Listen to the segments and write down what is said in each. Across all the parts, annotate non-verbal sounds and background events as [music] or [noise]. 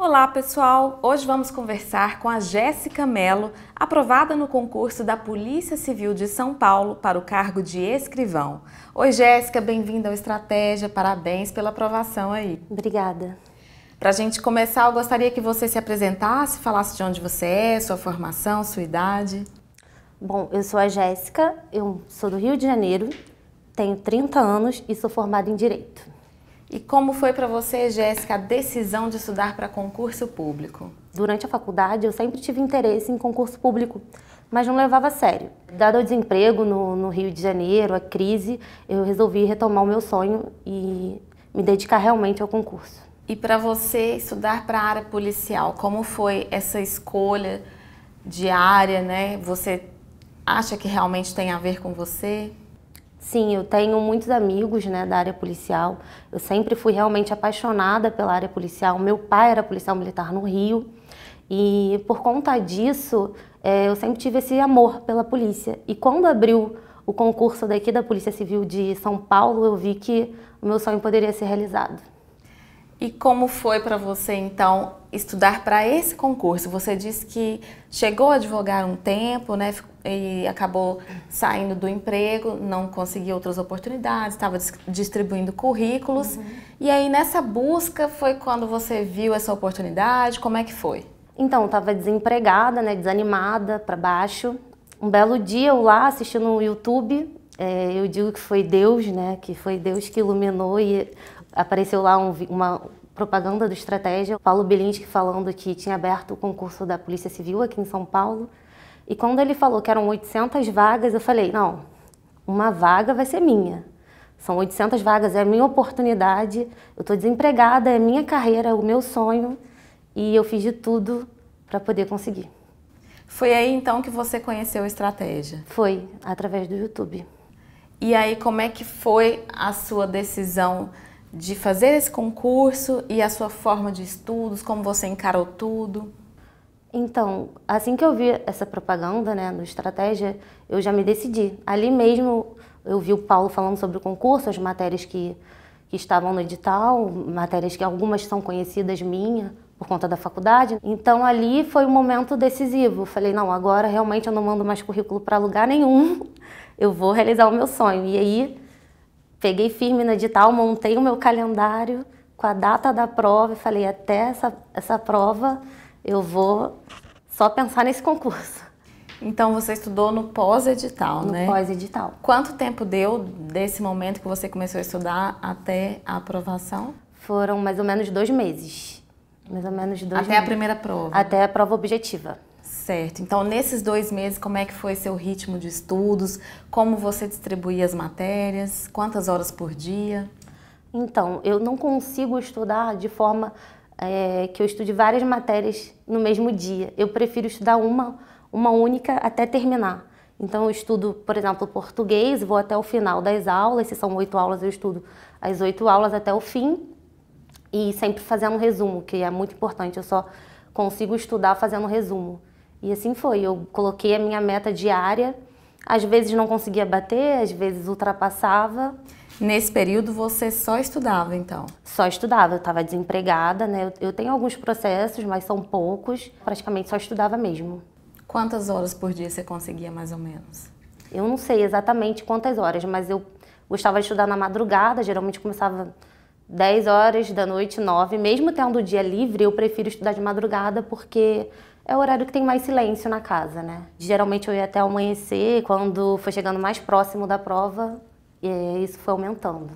Olá pessoal, hoje vamos conversar com a Jéssica Mello, aprovada no concurso da Polícia Civil de São Paulo para o cargo de escrivão. Oi Jéssica, bem-vinda ao Estratégia, parabéns pela aprovação aí. Obrigada. Para a gente começar, eu gostaria que você se apresentasse, falasse de onde você é, sua formação, sua idade. Bom, eu sou a Jéssica, eu sou do Rio de Janeiro, tenho 30 anos e sou formada em Direito. E como foi para você, Jéssica, a decisão de estudar para concurso público? Durante a faculdade, eu sempre tive interesse em concurso público, mas não levava a sério. Dado o desemprego no, no Rio de Janeiro, a crise, eu resolvi retomar o meu sonho e me dedicar realmente ao concurso. E para você estudar para a área policial, como foi essa escolha de área, né? Você acha que realmente tem a ver com você? Sim, eu tenho muitos amigos né, da área policial. Eu sempre fui realmente apaixonada pela área policial. Meu pai era policial militar no Rio. E por conta disso, é, eu sempre tive esse amor pela polícia. E quando abriu o concurso daqui da Polícia Civil de São Paulo, eu vi que o meu sonho poderia ser realizado. E como foi para você então estudar para esse concurso? Você disse que chegou a advogar um tempo, né, e acabou saindo do emprego, não conseguiu outras oportunidades, estava distribuindo currículos. Uhum. E aí nessa busca foi quando você viu essa oportunidade? Como é que foi? Então, estava desempregada, né, desanimada, para baixo. Um belo dia eu lá assistindo no YouTube, é, eu digo que foi Deus, né, que foi Deus que iluminou e apareceu lá um, uma propaganda do Estratégia, Paulo Bilinski falando que tinha aberto o concurso da Polícia Civil aqui em São Paulo. E quando ele falou que eram 800 vagas, eu falei, não, uma vaga vai ser minha. São 800 vagas, é a minha oportunidade, eu estou desempregada, é a minha carreira, é o meu sonho. E eu fiz de tudo para poder conseguir. Foi aí então que você conheceu a estratégia? Foi, através do YouTube. E aí, como é que foi a sua decisão de fazer esse concurso e a sua forma de estudos, como você encarou tudo? Então, assim que eu vi essa propaganda, né, no Estratégia, eu já me decidi. Ali mesmo eu vi o Paulo falando sobre o concurso, as matérias que, que estavam no edital, matérias que algumas são conhecidas minha por conta da faculdade. Então ali foi um momento decisivo. Eu falei, não, agora realmente eu não mando mais currículo para lugar nenhum. [laughs] Eu vou realizar o meu sonho. E aí peguei firme no edital, montei o meu calendário com a data da prova e falei: até essa, essa prova eu vou só pensar nesse concurso. Então você estudou no pós-edital, né? No pós-edital. Quanto tempo deu desse momento que você começou a estudar até a aprovação? Foram mais ou menos dois meses. Mais ou menos dois Até meses. a primeira prova? Até a prova objetiva. Certo. Então, nesses dois meses, como é que foi seu ritmo de estudos? Como você distribuía as matérias? Quantas horas por dia? Então, eu não consigo estudar de forma é, que eu estude várias matérias no mesmo dia. Eu prefiro estudar uma, uma única até terminar. Então, eu estudo, por exemplo, português, vou até o final das aulas. Se são oito aulas, eu estudo as oito aulas até o fim. E sempre fazendo um resumo, que é muito importante. Eu só consigo estudar fazendo resumo. E assim foi. Eu coloquei a minha meta diária. Às vezes não conseguia bater, às vezes ultrapassava. Nesse período você só estudava, então? Só estudava. Eu estava desempregada, né? Eu tenho alguns processos, mas são poucos. Praticamente só estudava mesmo. Quantas horas por dia você conseguia, mais ou menos? Eu não sei exatamente quantas horas, mas eu gostava de estudar na madrugada. Geralmente começava 10 horas da noite, 9. Mesmo tendo o dia livre, eu prefiro estudar de madrugada porque é o horário que tem mais silêncio na casa, né? Geralmente eu ia até amanhecer, quando foi chegando mais próximo da prova, e isso foi aumentando.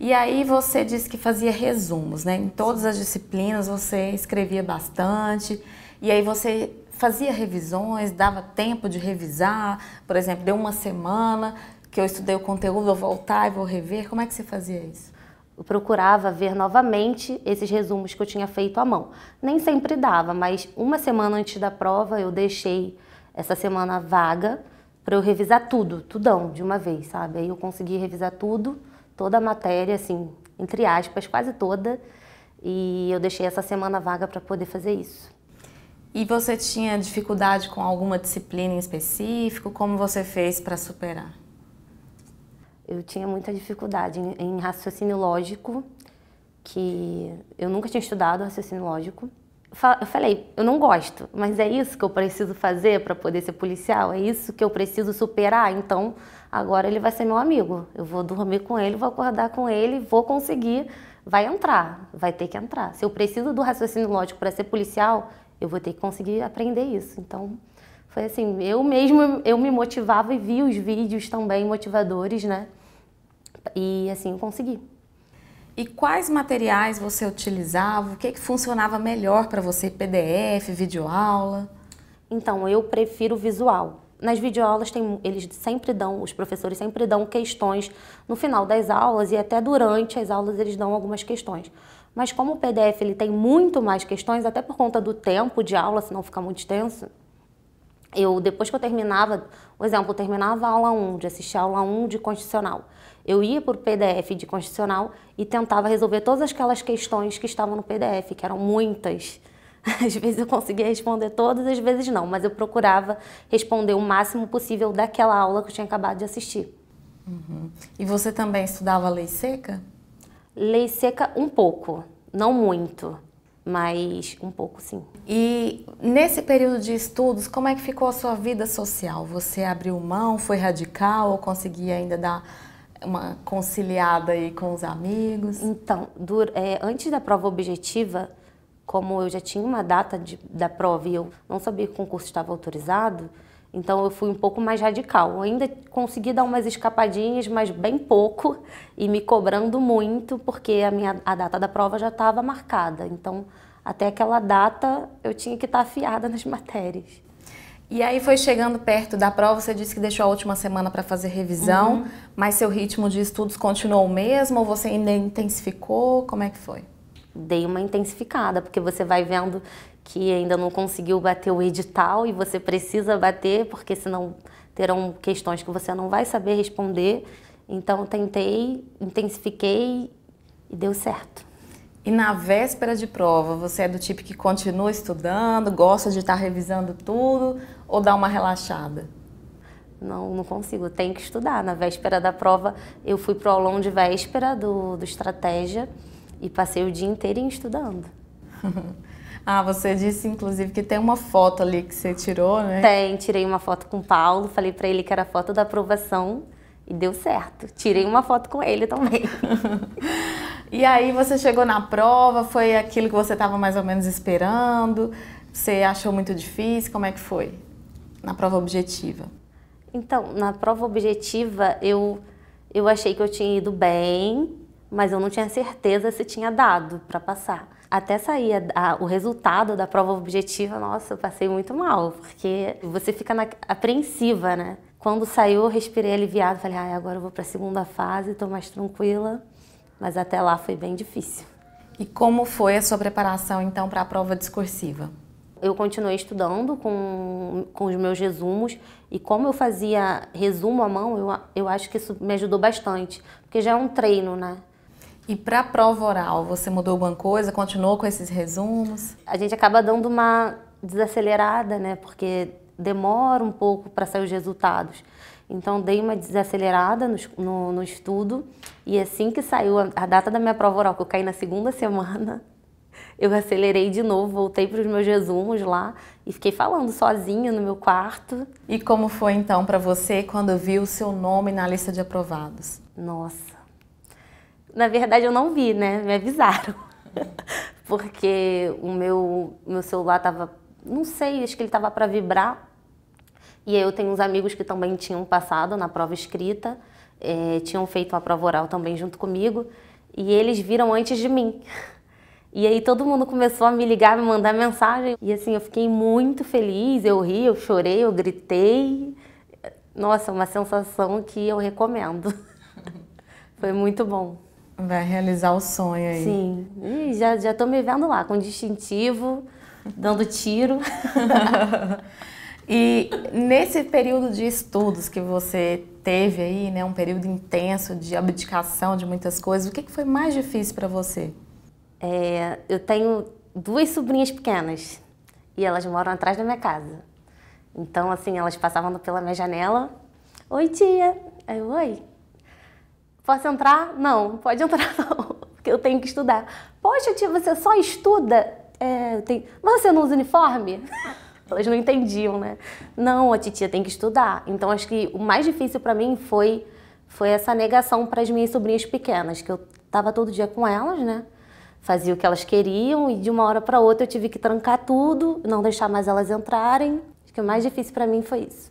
E aí você disse que fazia resumos, né? Em todas as disciplinas você escrevia bastante. E aí você fazia revisões, dava tempo de revisar, por exemplo, deu uma semana que eu estudei o conteúdo, vou voltar e vou rever. Como é que você fazia isso? eu procurava ver novamente esses resumos que eu tinha feito à mão. Nem sempre dava, mas uma semana antes da prova eu deixei essa semana vaga para eu revisar tudo, tudão, de uma vez, sabe? Aí eu consegui revisar tudo, toda a matéria, assim, entre aspas, quase toda, e eu deixei essa semana vaga para poder fazer isso. E você tinha dificuldade com alguma disciplina em específico? Como você fez para superar? eu tinha muita dificuldade em, em raciocínio lógico, que eu nunca tinha estudado raciocínio lógico. Eu falei, eu não gosto, mas é isso que eu preciso fazer para poder ser policial? É isso que eu preciso superar? Então, agora ele vai ser meu amigo. Eu vou dormir com ele, vou acordar com ele, vou conseguir, vai entrar, vai ter que entrar. Se eu preciso do raciocínio lógico para ser policial, eu vou ter que conseguir aprender isso. Então, foi assim, eu mesmo eu me motivava e via os vídeos também motivadores, né? e assim eu consegui. E quais materiais você utilizava? O que, que funcionava melhor para você? PDF, videoaula? Então, eu prefiro visual. Nas videoaulas, tem, eles sempre dão, os professores sempre dão questões no final das aulas e até durante as aulas eles dão algumas questões. Mas como o PDF ele tem muito mais questões, até por conta do tempo de aula, se não fica muito extenso, eu depois que eu terminava, por exemplo, eu terminava a aula 1, de assistir a aula 1 de constitucional, eu ia para o PDF de constitucional e tentava resolver todas aquelas questões que estavam no PDF, que eram muitas. [laughs] Às vezes eu conseguia responder todas, às vezes não, mas eu procurava responder o máximo possível daquela aula que eu tinha acabado de assistir. Uhum. E você também estudava lei seca? Lei seca um pouco, não muito mas um pouco sim. E nesse período de estudos, como é que ficou a sua vida social? Você abriu mão, foi radical ou conseguia ainda dar uma conciliada aí com os amigos? Então, é, antes da prova objetiva, como eu já tinha uma data de, da prova e eu não sabia que o concurso estava autorizado, então eu fui um pouco mais radical. Eu ainda consegui dar umas escapadinhas, mas bem pouco e me cobrando muito porque a minha a data da prova já estava marcada. Então até aquela data eu tinha que estar tá afiada nas [laughs] matérias. E aí foi chegando perto da prova, você disse que deixou a última semana para fazer revisão, uhum. mas seu ritmo de estudos continuou o mesmo ou você ainda intensificou? Como é que foi? Dei uma intensificada, porque você vai vendo que ainda não conseguiu bater o edital e você precisa bater, porque senão terão questões que você não vai saber responder. Então, tentei, intensifiquei e deu certo. E na véspera de prova, você é do tipo que continua estudando, gosta de estar revisando tudo ou dá uma relaxada? Não, não consigo. Tenho que estudar. Na véspera da prova, eu fui pro aulão de véspera do, do Estratégia e passei o dia inteiro estudando. [laughs] Ah, você disse inclusive que tem uma foto ali que você tirou, né? Tem, tirei uma foto com o Paulo, falei para ele que era a foto da aprovação e deu certo. Tirei uma foto com ele também. [laughs] e aí você chegou na prova, foi aquilo que você estava mais ou menos esperando? Você achou muito difícil? Como é que foi? Na prova objetiva? Então, na prova objetiva eu eu achei que eu tinha ido bem, mas eu não tinha certeza se tinha dado para passar. Até sair a, a, o resultado da prova objetiva, nossa, eu passei muito mal, porque você fica na, apreensiva, né? Quando saiu, eu respirei aliviado, falei, ah, agora eu vou para a segunda fase, estou mais tranquila, mas até lá foi bem difícil. E como foi a sua preparação, então, para a prova discursiva? Eu continuei estudando com, com os meus resumos e como eu fazia resumo à mão, eu, eu acho que isso me ajudou bastante, porque já é um treino, né? E para a prova oral, você mudou alguma coisa? Continuou com esses resumos? A gente acaba dando uma desacelerada, né? Porque demora um pouco para sair os resultados. Então, dei uma desacelerada no, no, no, estudo. E assim que saiu a, a data da minha prova oral, que eu caí na segunda semana, [laughs] eu acelerei de novo, voltei para os meus resumos lá e fiquei falando sozinha no meu quarto. E como foi então para você quando viu o seu nome na lista de aprovados? Nossa, na verdade, eu não vi, né? Me avisaram. [laughs] Porque o meu, meu celular tava, não sei, acho que ele tava para vibrar. E aí eu tenho uns amigos que também tinham passado na prova escrita, eh, tinham feito a prova oral também junto comigo, e eles viram antes de mim. E aí todo mundo começou a me ligar, me mandar mensagem. E assim, eu fiquei muito feliz, eu ri, eu chorei, eu gritei. Nossa, uma sensação que eu recomendo. [laughs] Foi muito bom. Vai realizar o sonho aí. Sim. E já, já tô me vendo lá, com distintivo, dando tiro. [laughs] e nesse período de estudos que você teve aí, né, um período intenso de abdicação de muitas coisas, o que, que foi mais difícil para você? É, eu tenho duas sobrinhas pequenas e elas moram atrás da minha casa. Então, assim, elas passavam pela minha janela. Oi, tia! oi. Posso entrar? Não, pode entrar [laughs] não, porque eu tenho que estudar. Poxa, tia, você só estuda? É, tem... Mas você não usa uniforme? [laughs] Elas não entendiam, né? Não, a titia tem que estudar. Então, acho que o mais difícil para mim foi, foi essa negação para as minhas sobrinhas pequenas, que eu estava todo dia com elas, né? Fazia o que elas queriam e de uma hora para outra eu tive que trancar tudo, não deixar mais elas entrarem. Acho que o mais difícil para mim foi isso.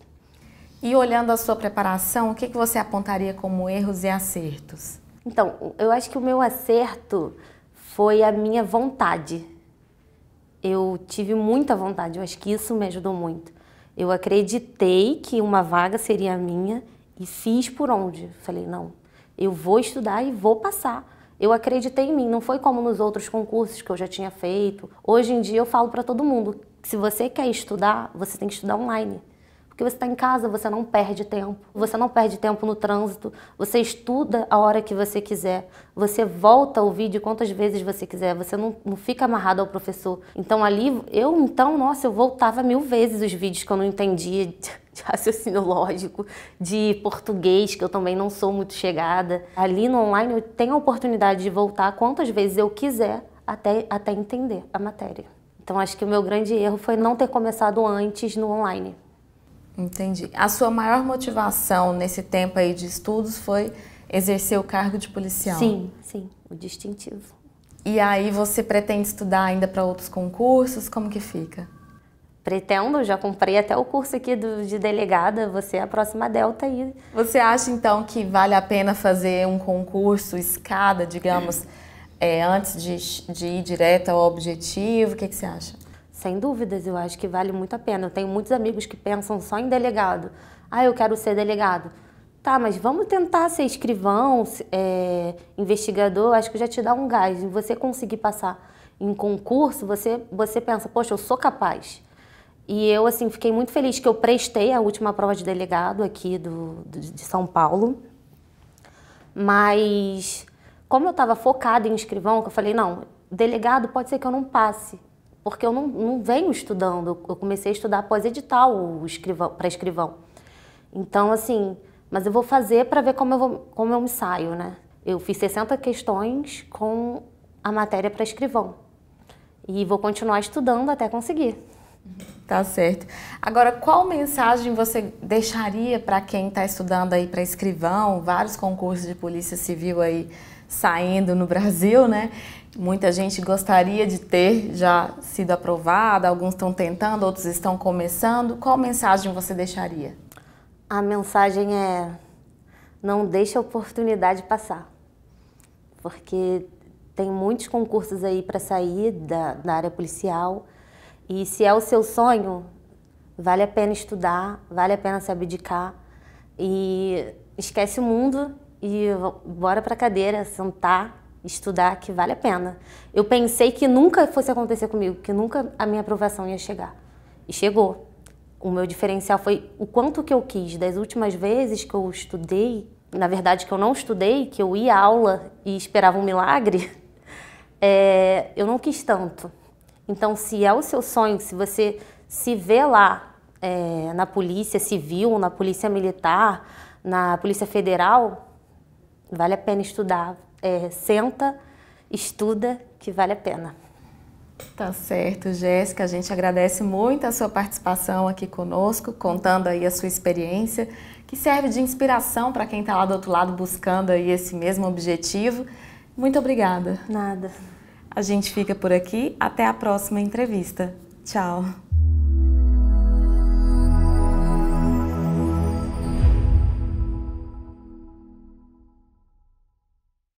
E olhando a sua preparação, o que, você apontaria como erros e acertos? Então, eu acho que o meu acerto foi a minha vontade. Eu tive muita vontade, eu acho que isso me ajudou muito. Eu acreditei que uma vaga seria a minha e fiz por onde. Falei, não, eu vou estudar e vou passar. Eu acreditei em mim, não foi como nos outros concursos que eu já tinha feito. Hoje em dia eu falo para todo mundo que se você quer estudar, você tem que estudar online. Porque você está em casa, você não perde tempo. Você não perde tempo no trânsito. Você estuda a hora que você quiser. Você volta o vídeo quantas vezes você quiser. Você não, não fica amarrado ao professor. Então ali, eu então, nossa, eu voltava mil vezes os vídeos que eu não entendia de raciocínio lógico, de português, que eu também não sou muito chegada. Ali no online eu tenho a oportunidade de voltar quantas vezes eu quiser até, até entender a matéria. Então acho que o meu grande erro foi não ter começado antes no online. Entendi. A sua maior motivação nesse tempo aí de estudos foi exercer o cargo de policial? Sim, sim, o distintivo. E aí você pretende estudar ainda para outros concursos? Como que fica? Pretendo, já comprei até o curso aqui do, de delegada, você é a próxima Delta aí. Você acha então que vale a pena fazer um concurso escada, digamos, é, antes de, de ir direto ao objetivo? O que, que você acha? Sem dúvidas, eu acho que vale muito a pena. Eu tenho muitos amigos que pensam só em delegado. Ah, eu quero ser delegado. Tá, mas vamos tentar ser escrivão, é, investigador, acho que já te dá um gás. E você conseguir passar em concurso, você, você pensa, poxa, eu sou capaz. E eu, assim, fiquei muito feliz que eu prestei a última prova de delegado aqui do, do de São Paulo. Mas como eu estava focada em escrivão, eu falei, não, delegado pode ser que eu não passe porque eu não, não venho estudando. Eu comecei a estudar após edital para escrivão. Então, assim, mas eu vou fazer para ver como eu, vou, como eu me saio, né? Eu fiz 60 questões com a matéria para escrivão. E vou continuar estudando até conseguir. Tá certo. Agora, qual mensagem você deixaria para quem está estudando aí para escrivão, vários concursos de polícia civil aí saindo no Brasil, né? Muita gente gostaria de ter já sido aprovada, alguns estão tentando, outros estão começando. Qual mensagem você deixaria? A mensagem é: não deixe a oportunidade passar, porque tem muitos concursos aí para sair da, da área policial. E se é o seu sonho, vale a pena estudar, vale a pena se abdicar. E esquece o mundo e bora para cadeira, sentar, estudar, que vale a pena. Eu pensei que nunca fosse acontecer comigo, que nunca a minha aprovação ia chegar. E chegou. O meu diferencial foi o quanto que eu quis. Das últimas vezes que eu estudei, na verdade que eu não estudei, que eu ia à aula e esperava um milagre, [laughs] é, eu não quis tanto. Então, se é o seu sonho, se você se vê lá é, na polícia civil, na polícia militar, na polícia federal, Vale a pena estudar. É, senta, estuda, que vale a pena. Tá certo, Jéssica. A gente agradece muito a sua participação aqui conosco, contando aí a sua experiência, que serve de inspiração para quem está lá do outro lado buscando aí esse mesmo objetivo. Muito obrigada. Nada. A gente fica por aqui. Até a próxima entrevista. Tchau.